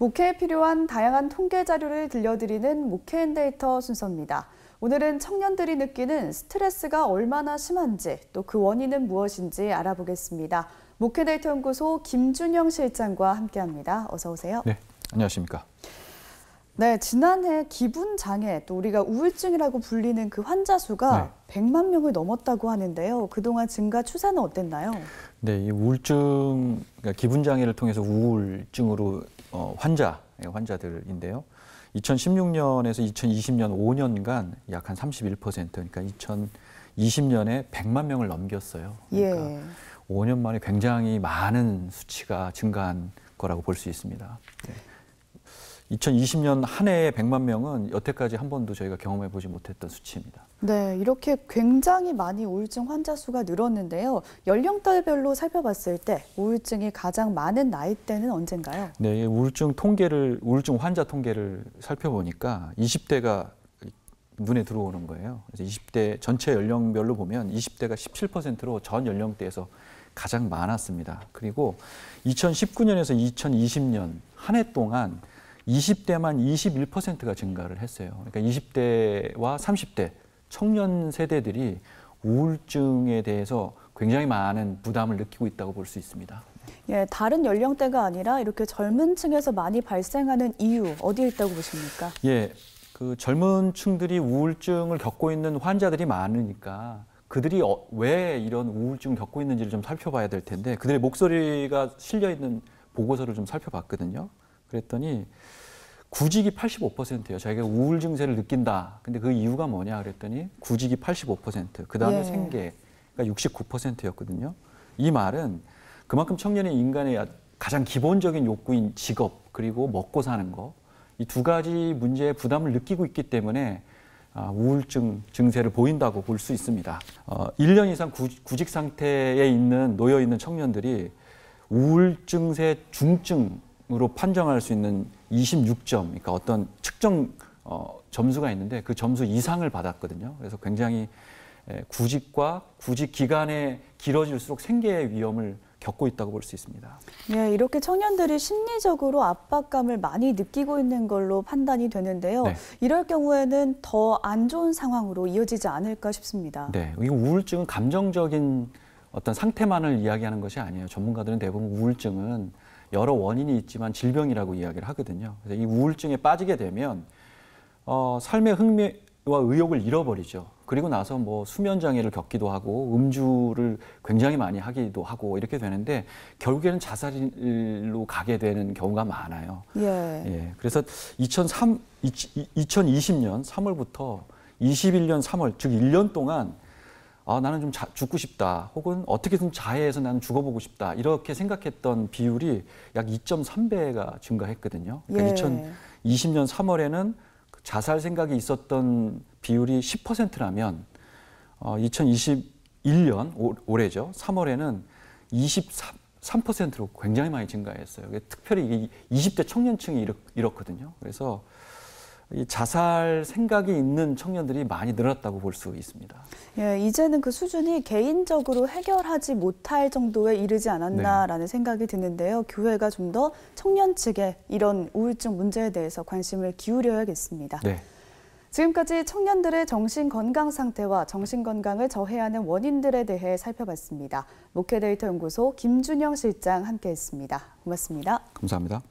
목회에 필요한 다양한 통계 자료를 들려드리는 목회인 데이터 순서입니다. 오늘은 청년들이 느끼는 스트레스가 얼마나 심한지 또 그 원인은 무엇인지 알아보겠습니다. 목회 데이터 연구소 김준영 실장과 함께합니다. 어서 오세요. 네, 안녕하십니까. 네, 지난해 기분 장애 또 우리가 우울증이라고 불리는 그 환자 수가 네. 100만 명을 넘었다고 하는데요. 그동안 증가 추세는 어땠나요? 네, 이 우울증 그러니까 기분 장애를 통해서 우울증으로 어, 환자, 예, 환자들인데요. 2016년에서 2020년 5년간 약 한 31% 그러니까 2020년에 100만 명을 넘겼어요. 그러니까 예. 5년 만에 굉장히 많은 수치가 증가한 거라고 볼 수 있습니다. 네. 2020년 한 해에 100만 명은 여태까지 한 번도 저희가 경험해 보지 못했던 수치입니다. 네, 이렇게 굉장히 많이 우울증 환자 수가 늘었는데요. 연령대별로 살펴봤을 때 우울증이 가장 많은 나이대는 언젠가요? 네, 우울증 통계를 우울증 환자 통계를 살펴보니까 20대가 눈에 들어오는 거예요. 그래서 20대 전체 연령별로 보면 20대가 17%로 전 연령대에서 가장 많았습니다. 그리고 2019년에서 2020년 한 해 동안 20대만 21%가 증가를 했어요. 그러니까 20대와 30대 청년 세대들이 우울증에 대해서 굉장히 많은 부담을 느끼고 있다고 볼 수 있습니다. 예, 다른 연령대가 아니라 이렇게 젊은 층에서 많이 발생하는 이유 어디에 있다고 보십니까? 예, 그 젊은 층들이 우울증을 겪고 있는 환자들이 많으니까 그들이 어, 왜 이런 우울증 겪고 있는지를 좀 살펴봐야 될 텐데 그들의 목소리가 실려 있는 보고서를 좀 살펴봤거든요. 그랬더니 구직이 85%예요. 자기가 우울 증세를 느낀다. 근데 그 이유가 뭐냐 그랬더니 구직이 85%, 그다음에 예. 생계가 69%였거든요. 이 말은 그만큼 청년의 인간의 가장 기본적인 욕구인 직업 그리고 먹고 사는 거 이 두 가지 문제의 부담을 느끼고 있기 때문에 아, 우울증 증세를 보인다고 볼 수 있습니다. 어, 1년 이상 구직 상태에 있는 놓여 있는 청년들이 우울증세 중증 으로 판정할 수 있는 26점, 그러니까 어떤 측정 어, 점수가 있는데 그 점수 이상을 받았거든요. 그래서 굉장히 예, 구직과 구직 기간에 길어질수록 생계의 위험을 겪고 있다고 볼 수 있습니다. 네, 이렇게 청년들이 심리적으로 압박감을 많이 느끼고 있는 걸로 판단이 되는데요. 네. 이럴 경우에는 더 안 좋은 상황으로 이어지지 않을까 싶습니다. 네, 이 우울증은 감정적인 어떤 상태만을 이야기하는 것이 아니에요. 전문가들은 대부분 우울증은 여러 원인이 있지만 질병이라고 이야기를 하거든요. 그래서 이 우울증에 빠지게 되면 어, 삶의 흥미와 의욕을 잃어버리죠. 그리고 나서 뭐 수면 장애를 겪기도 하고 음주를 굉장히 많이 하기도 하고 이렇게 되는데 결국에는 자살로 가게 되는 경우가 많아요. 예. 예 그래서 2003 2020년 3월부터 21년 3월 즉 1년 동안 아, 나는 좀 자, 죽고 싶다. 혹은 어떻게든 자해해서 나는 죽어보고 싶다. 이렇게 생각했던 비율이 약 2.3배가 증가했거든요. 그러니까 예. 2020년 3월에는 그 자살 생각이 있었던 비율이 10%라면 어, 2021년 오, 올해죠. 3월에는 23%로 굉장히 많이 증가했어요. 특별히 이게 20대 청년층이 이렇, 이렇거든요. 그래서 이 자살 생각이 있는 청년들이 많이 늘었다고 볼 수 있습니다. 예, 이제는 그 수준이 개인적으로 해결하지 못할 정도에 이르지 않았나라는 네. 생각이 드는데요. 교회가 좀 더 청년 측에 이런 우울증 문제에 대해서 관심을 기울여야겠습니다. 네. 지금까지 청년들의 정신 건강 상태와 정신 건강을 저해하는 원인들에 대해 살펴봤습니다. 목회데이터 연구소 김준영 실장 함께했습니다. 고맙습니다. 감사합니다.